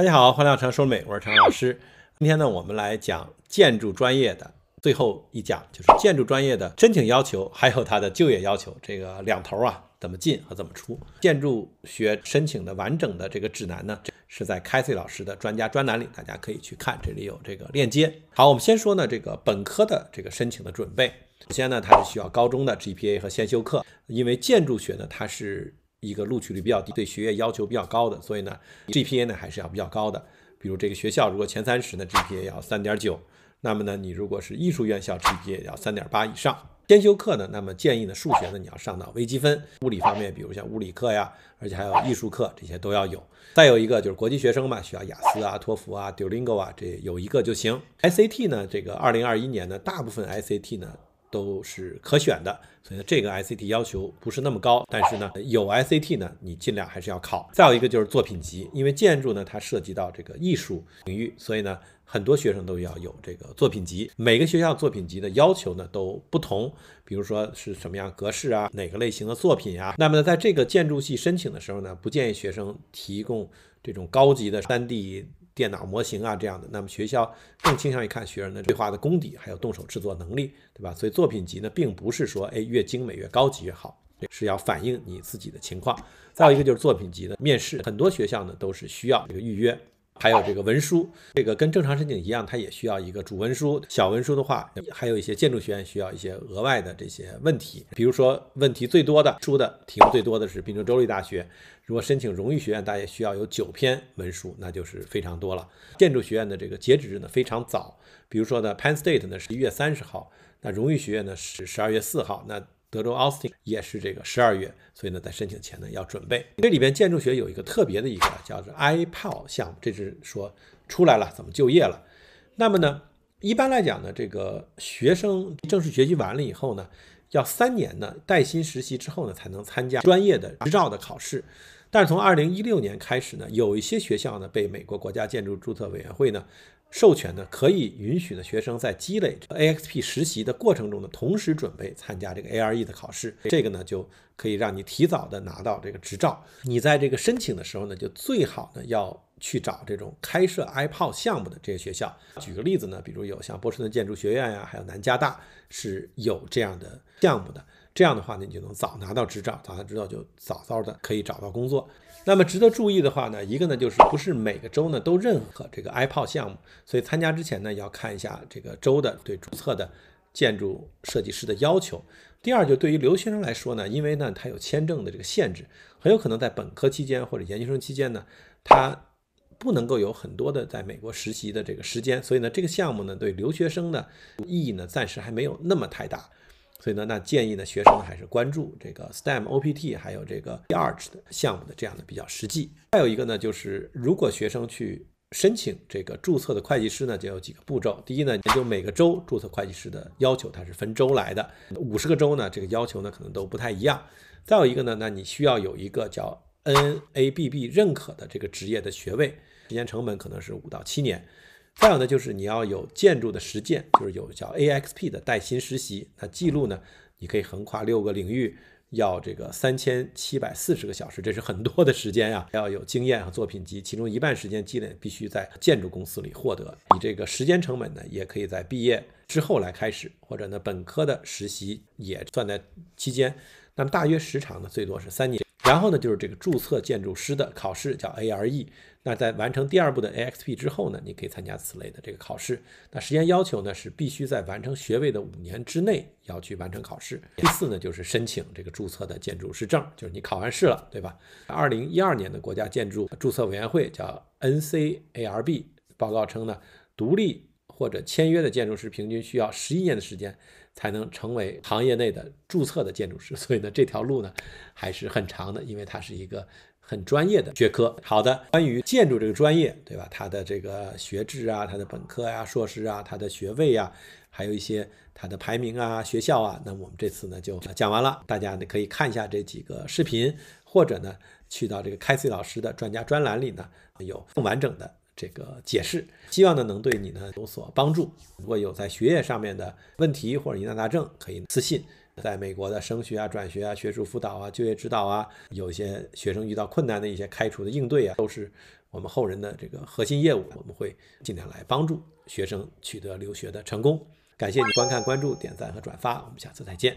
大家好，欢迎来到听《说美》，我是陈老师。今天呢，我们来讲建筑专业的最后一讲，就是建筑专业的申请要求，还有它的就业要求。这个两头啊，怎么进和怎么出？建筑学申请的完整的这个指南呢，是在凯 y 老师的专家专栏里，大家可以去看，这里有这个链接。好，我们先说呢，这个本科的这个申请的准备。首先呢，它是需要高中的 GPA 和先修课，因为建筑学呢，它是。一个录取率比较低，对学业要求比较高的，所以呢，GPA 呢还是要比较高的。比如这个学校如果前三十呢，GPA 要三点九，那么呢，你如果是艺术院校，GPA 要三点八以上。先修课呢，那么建议呢，数学呢你要上到微积分，物理方面比如像物理课呀，而且还有艺术课这些都要有。再有一个就是国际学生嘛，需要雅思啊、托福啊、Duolingo 啊，这有一个就行。s a T 呢，这个二零二一年呢，大部分 s a T 呢。都是可选的，所以呢，这个 ICT 要求不是那么高，但是呢，有 ICT 呢，你尽量还是要考。再有一个就是作品集，因为建筑呢，它涉及到这个艺术领域，所以呢，很多学生都要有这个作品集。每个学校作品集的要求呢都不同，比如说是什么样格式啊，哪个类型的作品啊。那么呢，在这个建筑系申请的时候呢，不建议学生提供这种高级的 3D。电脑模型啊，这样的，那么学校更倾向于看学生的绘画的功底，还有动手制作能力，对吧？所以作品集呢，并不是说哎越精美越高级越好，是要反映你自己的情况。再有一个就是作品集的面试，很多学校呢都是需要这个预约。还有这个文书，这个跟正常申请一样，它也需要一个主文书。小文书的话，还有一些建筑学院需要一些额外的这些问题。比如说，问题最多的出的题目最多的是滨州州立大学。如果申请荣誉学院，大家需要有九篇文书，那就是非常多了。建筑学院的这个截止日呢非常早，比如说呢，Penn State 呢是一月三十号，那荣誉学院呢是十二月四号，那。德州奥斯汀也是这个十二月，所以呢，在申请前呢要准备。这里边建筑学有一个特别的一个叫做 IPAL 项目，这是说出来了怎么就业了。那么呢，一般来讲呢，这个学生正式学习完了以后呢，要三年呢带薪实习之后呢，才能参加专业的执照的考试。但是从二零一六年开始呢，有一些学校呢被美国国家建筑注册委员会呢。授权呢，可以允许呢学生在积累 AXP 实习的过程中呢，同时准备参加这个 ARE 的考试，这个呢就可以让你提早的拿到这个执照。你在这个申请的时候呢，就最好呢要去找这种开设 IPOL 项目的这些学校。举个例子呢，比如有像波士顿建筑学院呀，还有南加大是有这样的项目的。这样的话呢，你就能早拿到执照，早拿执照就早早的可以找到工作。那么值得注意的话呢，一个呢就是不是每个州呢都认可这个 i p o 项目，所以参加之前呢要看一下这个州的对注册的建筑设计师的要求。第二，就对于留学生来说呢，因为呢他有签证的这个限制，很有可能在本科期间或者研究生期间呢，他不能够有很多的在美国实习的这个时间，所以呢这个项目呢对留学生呢意义呢暂时还没有那么太大。所以呢，那建议呢，学生还是关注这个 STEM OPT，还有这个 a r c h 的项目的这样的比较实际。再有一个呢，就是如果学生去申请这个注册的会计师呢，就有几个步骤。第一呢，也就每个州注册会计师的要求，它是分州来的，五十个州呢，这个要求呢可能都不太一样。再有一个呢，那你需要有一个叫 NABB 认可的这个职业的学位，时间成本可能是五到七年。再有呢，就是你要有建筑的实践，就是有叫 AXP 的带薪实习，那记录呢，你可以横跨六个领域，要这个三千七百四十个小时，这是很多的时间呀。要有经验和作品集，其中一半时间积累必须在建筑公司里获得。你这个时间成本呢，也可以在毕业之后来开始，或者呢，本科的实习也算在期间。那么大约时长呢，最多是三年。然后呢，就是这个注册建筑师的考试叫 ARE。那在完成第二步的 AXP 之后呢，你可以参加此类的这个考试。那时间要求呢，是必须在完成学位的五年之内要去完成考试。第四呢，就是申请这个注册的建筑师证，就是你考完试了，对吧？二零一二年的国家建筑注册委员会叫 NCARB 报告称呢，独立或者签约的建筑师平均需要十一年的时间。才能成为行业内的注册的建筑师，所以呢，这条路呢还是很长的，因为它是一个很专业的学科。好的，关于建筑这个专业，对吧？它的这个学制啊，它的本科呀、硕士啊、它的学位呀，还有一些它的排名啊、学校啊，那我们这次呢就讲完了，大家呢可以看一下这几个视频，或者呢去到这个凯西老师的专家专栏里呢，有更完整的。这个解释，希望呢能对你呢有所帮助。如果有在学业上面的问题或者疑难杂症，可以私信。在美国的升学啊、转学啊、学术辅导啊、就业指导啊，有一些学生遇到困难的一些开除的应对啊，都是我们后人的这个核心业务，我们会尽量来帮助学生取得留学的成功。感谢你观看、关注、点赞和转发，我们下次再见。